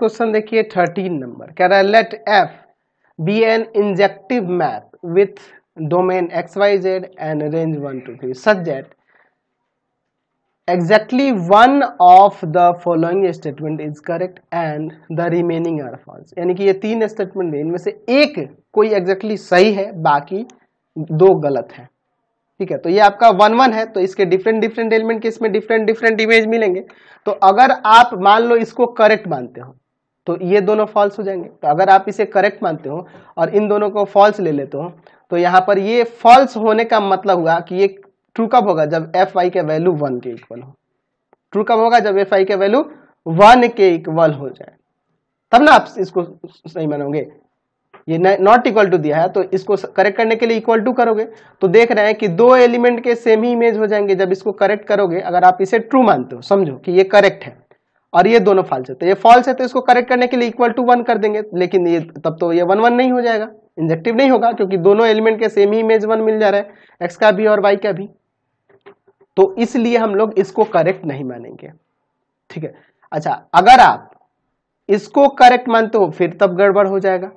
question देखिए thirteen number कह रहा है let F be an injective map with domain X Y Z and range one two three subject exactly one of the following statement is correct and the remaining are false यानी कि ये तीन statement है इनमें से एक कोई exactly सही है बाकी दो गलत है ठीक है तो ये आपका वन वन है तो इसके different different element के इसमें different different image मिलेंगे तो अगर आप मान लो इसको correct मानते हो तो ये दोनों फॉल्स हो जाएंगे तो अगर आप इसे करेक्ट मानते हो और इन दोनों को फॉल्स ले लेते हो तो यहाँ पर ये फॉल्स होने का मतलब हुआ कि ये ट्रू कब होगा जब एफ आई का वैल्यू वन के इक्वल हो ट्रू कब होगा जब एफ आई का वैल्यू वन के इक्वल हो जाए तब ना आप इसको सही मानोगे ये नॉट इक्वल टू दिया है तो इसको करेक्ट करने के लिए इक्वल टू करोगे तो देख रहे हैं कि दो एलिमेंट के सेम ही इमेज हो जाएंगे जब इसको करेक्ट करोगे अगर आप इसे ट्रू मानते हो समझो कि ये करेक्ट है और ये दोनों फॉल्स है तो ये फॉल्स है तो इसको करेक्ट करने के लिए इक्वल टू वन कर देंगे लेकिन ये तब तो ये वन वन नहीं हो जाएगा इंजेक्टिव नहीं होगा क्योंकि दोनों एलिमेंट के सेम ही इमेज वन मिल जा रहा है एक्स का भी और वाई का भी तो इसलिए हम लोग इसको करेक्ट नहीं मानेंगे ठीक है अच्छा अगर आप इसको करेक्ट मानते हो फिर तब गड़बड़ हो जाएगा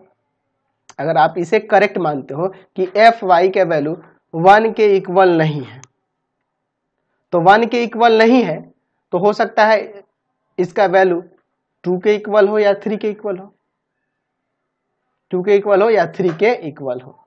अगर आप इसे करेक्ट मानते हो कि एफ वाई का वैल्यू वन के इक्वल नहीं है तो वन के इक्वल नहीं है तो हो सकता है इसका वैल्यू टू के इक्वल हो या थ्री के इक्वल हो टू के इक्वल हो या थ्री के इक्वल हो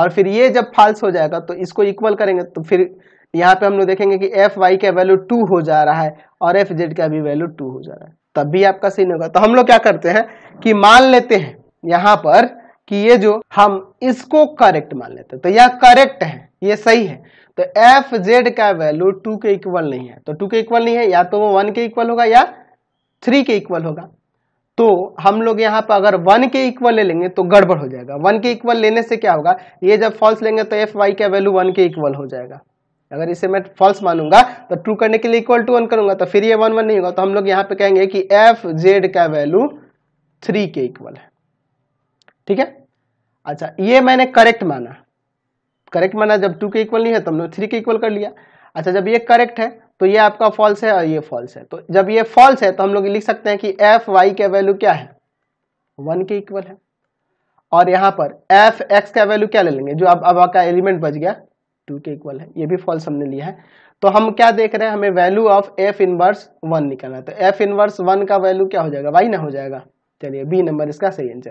और फिर ये जब फाल्स हो जाएगा तो इसको इक्वल करेंगे तो फिर यहाँ पे हम लोग देखेंगे कि एफ वाई का वैल्यू टू हो जा रहा है और एफ जेड का भी वैल्यू टू हो जा रहा है तब भी आपका सही नहीं होगा तो हम लोग क्या करते हैं कि मान लेते हैं यहाँ पर कि ये जो हम इसको करेक्ट मान लेते हैं तो यह करेक्ट है ये सही है तो एफ जेड का वैल्यू टू के इक्वल नहीं है तो टू के इक्वल नहीं है या तो वो वन के इक्वल होगा या थ्री के इक्वल होगा तो हम लोग यहाँ पर अगर वन के इक्वल ले लेंगे तो गड़बड़ हो जाएगा वन के इक्वल लेने से क्या होगा ये जब फॉल्स लेंगे तो एफ वाई का वैल्यू वन के इक्वल हो जाएगा अगर इसे मैं फॉल्स मानूंगा तो ट्रू करने के लिए इक्वल टू वन करूंगा तो फिर ये वन वन नहीं होगा तो हम लोग यहाँ पे कहेंगे कि एफ जेड का वैल्यू थ्री के इक्वल है ठीक है अच्छा ये मैंने करेक्ट माना करेक्ट माना जब टू के इक्वल नहीं है तो हम लोग थ्री के इक्वल कर लिया अच्छा जब ये करेक्ट है तो ये आपका फॉल्स है और ये फॉल्स है तो जब ये फॉल्स है तो हम लोग लिख सकते हैं कि एफ वाई का वैल्यू क्या है वन के इक्वल है और यहाँ पर एफ एक्स का वैल्यू क्या ले लेंगे जो अब अब आपका एलिमेंट बच गया टू के इक्वल है ये भी फॉल्स हमने लिया है तो हम क्या देख रहे हैं हमें value of F inverse one निकालना है तो एफ इनवर्स वन का वैल्यू क्या हो जाएगा वाई ना हो जाएगा चलिए बी नंबर इसका सही आंसर